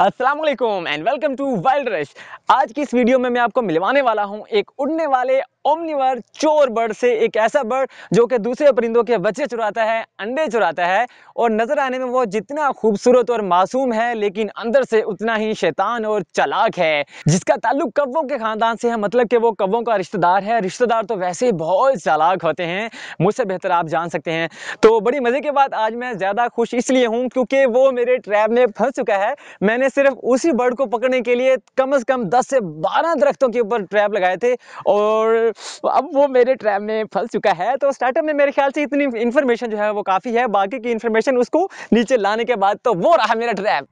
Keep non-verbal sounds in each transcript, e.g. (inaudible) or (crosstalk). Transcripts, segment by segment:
वालेकुम and welcome to wild rush आज की इस वीडियो में मैं आपको मिलवाने वाला हूं एक उड़ने वाले ओमनिवर चोर बर्ड से एक ऐसा बर्ड जो कि दूसरे परिंदों के बच्चे चुराता है अंडे चुराता है और नज़र आने में वो जितना खूबसूरत और मासूम है लेकिन अंदर से उतना ही शैतान और चलाक है जिसका ताल्लुक कव्वों के ख़ानदान से है मतलब कि वो कव्वों का रिश्तेदार है रिश्तेदार तो वैसे बहुत चलाक होते हैं मुझसे बेहतर आप जान सकते हैं तो बड़ी मज़े की बात आज मैं ज़्यादा खुश इसलिए हूँ क्योंकि वो मेरे ट्रैप में फंस चुका है मैंने सिर्फ उसी बर्ड को पकड़ने के लिए कम से कम दस से बारह दरख्तों के ऊपर ट्रैप लगाए थे और तो अब वो मेरे ट्रैप में फंस चुका है तो स्टार्टअप में मेरे ख्याल से इतनी इन्फॉर्मेशन जो है वो काफ़ी है बाकी की इन्फॉर्मेशन उसको नीचे लाने के बाद तो वो रहा मेरा ट्रैप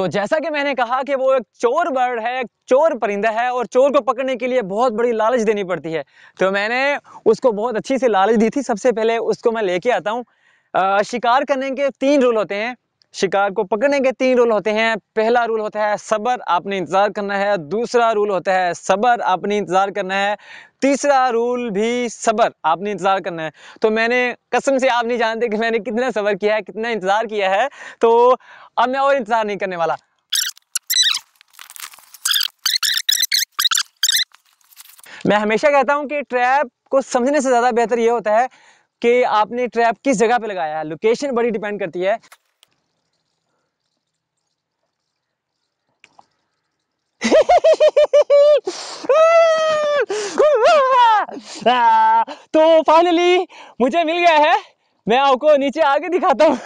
तो जैसा कि मैंने कहा कि वो एक चोर बर्ड है एक चोर परिंदा है और चोर को पकड़ने के लिए बहुत बड़ी लालच देनी पड़ती है तो मैंने उसको बहुत अच्छी सी लालच दी थी सबसे पहले उसको मैं लेके आता हूँ शिकार करने के तीन रूल होते हैं शिकार को पकड़ने के तीन रूल होते हैं पहला रूल होता है सबर आपने इंतज़ार करना है दूसरा रूल होता है सबर आपने इंतज़ार करना है तीसरा रूल भी सबर आपने इंतज़ार करना है तो मैंने कसम से आप नहीं जानते कि मैंने कितना सबर किया है कितना इंतज़ार किया है तो अब मैं और इंतज़ार नहीं करने वाला मैं हमेशा कहता हूं कि ट्रैप को समझने से ज़्यादा बेहतर यह होता है कि आपने ट्रैप किस जगह पे लगाया है लोकेशन बड़ी डिपेंड करती है तो फाइनली मुझे मिल गया है मैं आपको नीचे आगे दिखाता हूँ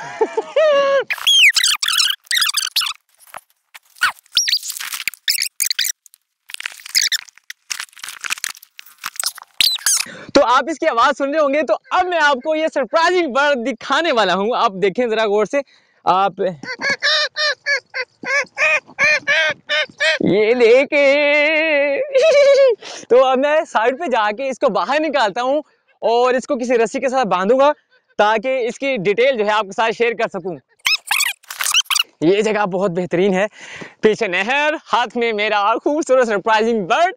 तो आप इसकी आवाज़ सुन रहे होंगे तो अब मैं आपको ये सरप्राइजिंग बर्ड दिखाने वाला हूँ आप देखें ज़रा गौर से आप ये देखें तो अब मैं साइड पे जाके इसको बाहर निकालता हूँ और इसको किसी रस्सी के साथ बांधूंगा ताकि इसकी डिटेल जो है आपके साथ शेयर कर सकूँ ये जगह बहुत बेहतरीन है पीछे नहर हाथ में मेरा खूबसूरत सरप्राइजिंग बर्ड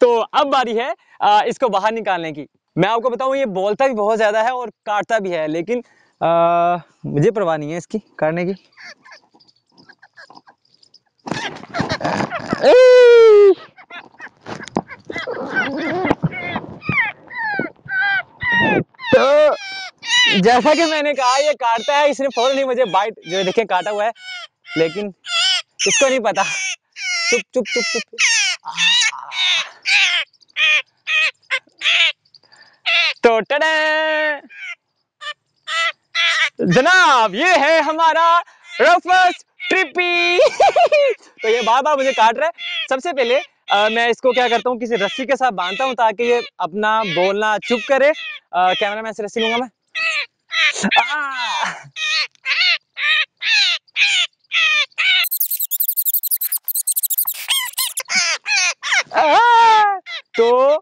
तो अब बारी है आ, इसको बाहर निकालने की मैं आपको बताऊँ ये बोलता भी बहुत ज़्यादा है और काटता भी है लेकिन आ, मुझे परवाह नहीं है इसकी काटने की (laughs) तो जैसा कि मैंने कहा ये काटता है इसने फोन नहीं मुझे बाइट जो देखिए काटा हुआ है लेकिन इसको नहीं पता चुप चुप चुप चुप, तो तो जनाब ये है हमारा रफस ट्रिपी (laughs) तो ये बार बार मुझे काट रहा है सबसे पहले आ, मैं इसको क्या करता हूँ किसी रस्सी के साथ बांधता हूँ ताकि ये अपना बोलना चुप करे कैमरा मैन से रस्सी लूंगा मैं आ, तो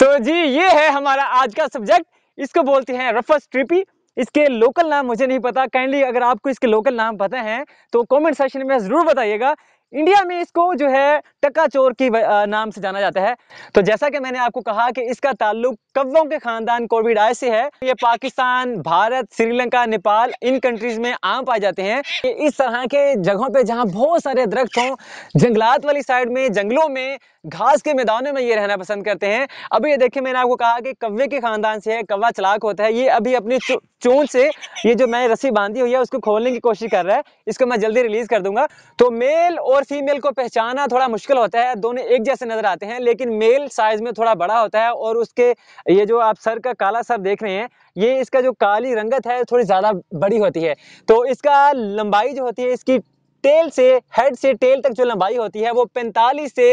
तो जी ये है हमारा आज का सब्जेक्ट इसको बोलते हैं रफस ट्रिपी इसके लोकल नाम मुझे नहीं पता काइंडली अगर आपको इसके लोकल नाम पता है तो कमेंट सेक्शन में ज़रूर बताइएगा इंडिया में इसको जो है टक्का चोर की नाम से जाना जाता है तो जैसा कि मैंने आपको कहा कि इसका ताल्लुक कव्वों के खानदान आय से है ये पाकिस्तान भारत श्रीलंका नेपाल इन कंट्रीज में आम पाए जाते हैं इस तरह के जगहों पे जहाँ बहुत सारे दरख्त हों जंगलात वाली साइड में जंगलों में घास के मैदानों में ये रहना पसंद करते हैं अभी ये देखिए मैंने आपको कहा कि कव्वे के खानदान से है कव्वा चलाक होता है ये अभी अपनी चून से ये जो मैंने रस्सी बांधी हुई है उसको खोलने की कोशिश कर रहा है इसको मैं जल्दी रिलीज कर दूंगा तो मेल और फीमेल को पहचाना थोड़ा मुश्किल होता है दोनों एक जैसे नजर आते हैं लेकिन मेल साइज में थोड़ा बड़ा होता है और उसके ये जो आप सर का काला सर देख रहे हैं ये इसका जो काली रंगत है थोड़ी ज़्यादा बड़ी होती है तो इसका लंबाई जो होती है इसकी टेल से हेड से टेल तक जो लंबाई होती है वो 45 से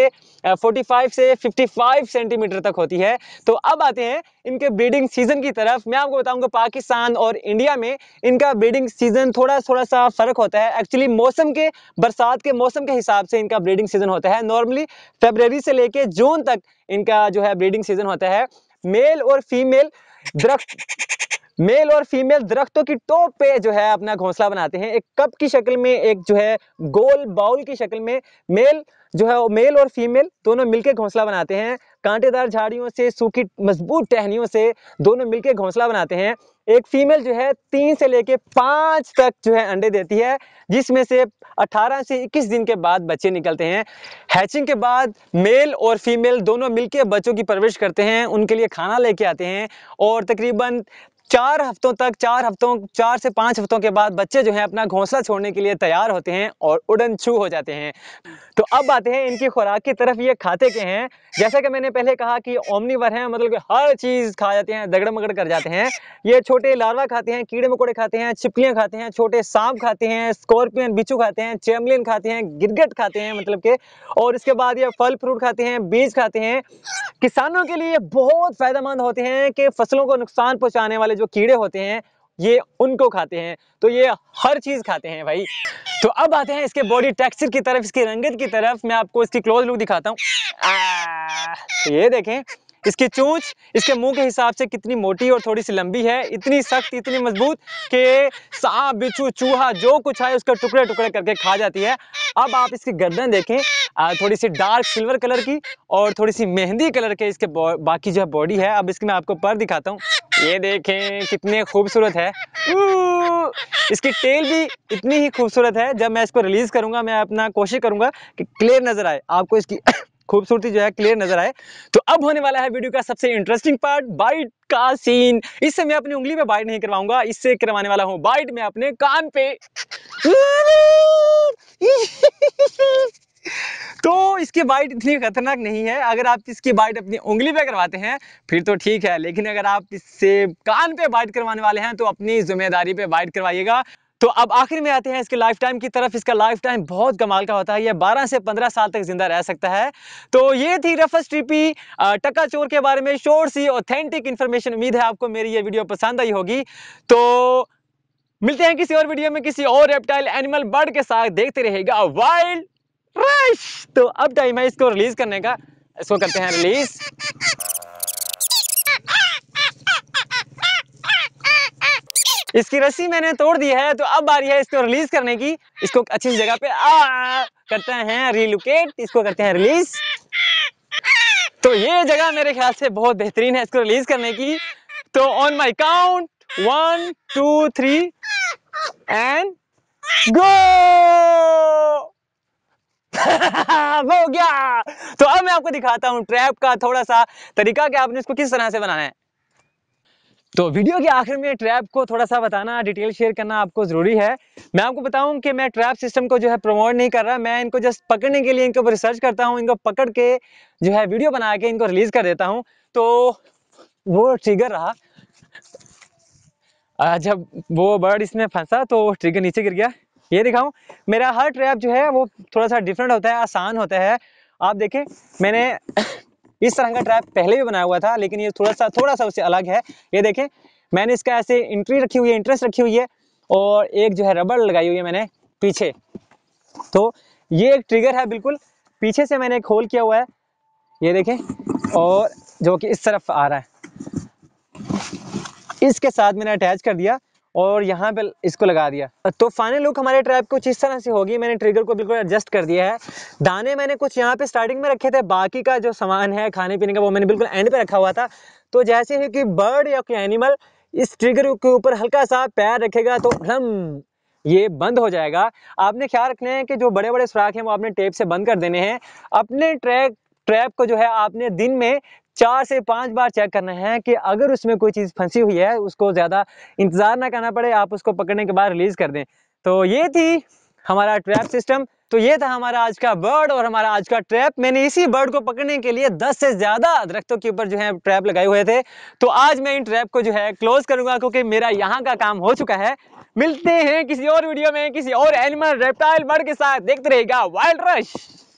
45 से 55 सेंटीमीटर तक होती है तो अब आते हैं इनके ब्रीडिंग सीजन की तरफ मैं आपको बताऊंगा पाकिस्तान और इंडिया में इनका ब्रीडिंग सीजन थोड़ा थोड़ा सा फर्क होता है एक्चुअली मौसम के बरसात के मौसम के हिसाब से इनका ब्रीडिंग सीजन होता है नॉर्मली फेबररी से लेके जून तक इनका जो है ब्रीडिंग सीजन होता है मेल और फीमेल दरख्त मेल और फीमेल दरख्तों की टोप पे जो है अपना घोंसला बनाते हैं एक कप की शक्ल में एक जो है गोल बाउल की शक्ल में मेल जो है मेल और फीमेल दोनों मिलकर घोंसला बनाते हैं कांटेदार झाड़ियों से सूखी मजबूत टहनियों से दोनों मिलकर घोंसला बनाते हैं एक फीमेल जो है तीन से लेके पाँच तक जो है अंडे देती है जिसमें से 18 से 21 दिन के बाद बच्चे निकलते हैं हैचिंग के बाद मेल और फीमेल दोनों मिलकर बच्चों की परवरिश करते हैं उनके लिए खाना लेके आते हैं और तकरीबन चार हफ्तों तक चार हफ्तों चार से पांच हफ्तों के बाद बच्चे जो है अपना घोंसला छोड़ने के लिए तैयार होते हैं और उड़न छू हो जाते हैं तो अब आते हैं इनकी खुराक की तरफ ये खाते के हैं जैसा कि मैंने पहले कहा कि ओमनीवर हैं मतलब कि हर चीज़ खा जाते हैं दगड़ मगड़ कर जाते हैं ये छोटे लार्वा खाते हैं कीड़े मकोड़े खाते हैं छिपकियां खाते हैं छोटे सांप खाते हैं स्कॉर्पियन बिच्छू खाते हैं चेमलिन खाते हैं गिरगट खाते हैं मतलब के और इसके बाद ये फल फ्रूट खाते हैं बीज खाते हैं किसानों के लिए बहुत फ़ायदेमंद होते हैं कि फसलों को नुकसान पहुंचाने वाले जो कीड़े होते हैं ये उनको खाते हैं तो ये हर चीज़ खाते हैं भाई तो अब आते हैं इसके बॉडी टेक्सचर की तरफ इसकी रंगत की तरफ मैं आपको इसकी क्लोज लुक दिखाता हूँ तो ये देखें इसकी चूच इसके मुंह के हिसाब से कितनी मोटी और थोड़ी सी लंबी है इतनी सख्त इतनी मजबूत कि सांप बिच्छू चूहा जो कुछ है उसका टुकड़े टुकड़े करके खा जाती है अब आप इसकी गर्दन देखें थोड़ी सी डार्क सिल्वर कलर की और थोड़ी सी मेहंदी कलर के इसके बाकी जो है बॉडी है अब इसकी मैं आपको पर दिखाता हूँ ये देखें कितने खूबसूरत है इसकी टेल भी इतनी ही खूबसूरत है जब मैं इसको रिलीज़ करूंगा मैं अपना कोशिश करूंगा कि क्लियर नज़र आए आपको इसकी (coughs) खूबसूरती जो है क्लियर नजर आए तो अब होने वाला है वीडियो का सबसे इंटरेस्टिंग पार्ट बाइट का सीन इससे मैं अपनी उंगली पे बाइट नहीं करवाऊंगा इससे करवाने वाला हूं बाइट मैं अपने कान पे तो इसकी बाइट इतनी खतरनाक नहीं है अगर आप इसकी बाइट अपनी उंगली पे करवाते हैं फिर तो ठीक है लेकिन अगर आप इससे कान पे बाइट करवाने वाले हैं तो अपनी जिम्मेदारी पे बाइट करवाइएगा तो अब आखिर में आते हैं इसके लाइफ टाइम की तरफ इसका लाइफ टाइम बहुत कमाल का होता है यह 12 से 15 साल तक जिंदा रह सकता है तो ये थी रफस ट्रिपी टक्का चोर के बारे में शोर सी ऑथेंटिक इन्फॉर्मेशन उम्मीद है आपको मेरी ये वीडियो पसंद आई होगी तो मिलते हैं किसी और वीडियो में किसी और रेप्टाइल एनिमल बर्ड के साथ देखते रहेगा वाइल्ड रश तो अब टाइम है इसको रिलीज करने का इसको करते हैं रिलीज इसकी रस्सी मैंने तोड़ दी है तो अब बारी है इसको रिलीज करने की इसको अच्छी जगह पे आ करते हैं रिलोकेट इसको करते हैं रिलीज तो ये जगह मेरे ख्याल से बहुत बेहतरीन है इसको रिलीज करने की तो on my count one two three and go (laughs) हो गया तो अब मैं आपको दिखाता हूं ट्रैप का थोड़ा सा तरीका कि आपने इसको किस तरह से बनाना है तो वीडियो के आखिर में ट्रैप को थोड़ा सा बताना डिटेल शेयर करना आपको ज़रूरी है मैं आपको बताऊं कि मैं ट्रैप सिस्टम को जो है प्रमोट नहीं कर रहा मैं इनको जस्ट पकड़ने के लिए इनके ऊपर रिसर्च करता हूं इनको पकड़ के जो है वीडियो बना के इनको रिलीज़ कर देता हूं तो वो ट्रिगर रहा जब वो बर्ड इसमें फंसा तो ट्रिगर नीचे गिर गया ये दिखाऊं मेरा हर ट्रैप जो है वो थोड़ा सा डिफरेंट होता है आसान होता है आप देखें मैंने इस तरह का ट्रैप पहले भी बनाया हुआ था लेकिन ये थोड़ा सा थोड़ा सा उससे अलग है ये देखें मैंने इसका ऐसे इंट्री रखी हुई है इंटरेस्ट रखी हुई है और एक जो है रबड़ लगाई हुई है मैंने पीछे तो ये एक ट्रिगर है बिल्कुल पीछे से मैंने एक होल किया हुआ है ये देखें और जो कि इस तरफ आ रहा है इसके साथ मैंने अटैच कर दिया और यहाँ पे इसको लगा दिया तो फाइनल लुक हमारे ट्रैप कुछ इस तरह से होगी मैंने ट्रिगर को बिल्कुल एडजस्ट कर दिया है दाने मैंने कुछ यहाँ पे स्टार्टिंग में रखे थे बाकी का जो सामान है खाने पीने का वो मैंने बिल्कुल एंड पे रखा हुआ था तो जैसे ही कि बर्ड या कोई एनिमल इस ट्रिगर के ऊपर हल्का सा पैर रखेगा तो हम ये बंद हो जाएगा आपने ख्याल रखना है कि जो बड़े बड़े सुराख हैं वो आपने टेप से बंद कर देने हैं अपने ट्रैक ट्रैप को जो है आपने दिन में चार से पांच बार चेक करना है कि अगर उसमें कोई चीज़ फंसी हुई है उसको ज़्यादा इंतज़ार ना करना पड़े आप उसको पकड़ने के बाद रिलीज़ कर दें तो ये थी हमारा ट्रैप सिस्टम तो ये था हमारा आज का बर्ड और हमारा आज का ट्रैप मैंने इसी बर्ड को पकड़ने के लिए 10 से ज़्यादा दरख्तों के ऊपर जो है ट्रैप लगाए हुए थे तो आज मैं इन ट्रैप को जो है क्लोज करूंगा क्योंकि मेरा यहाँ का काम हो चुका है मिलते हैं किसी और वीडियो में किसी और एनिमल रेप्टाइल बर्ड के साथ देखते रहेगा वाइल्ड रश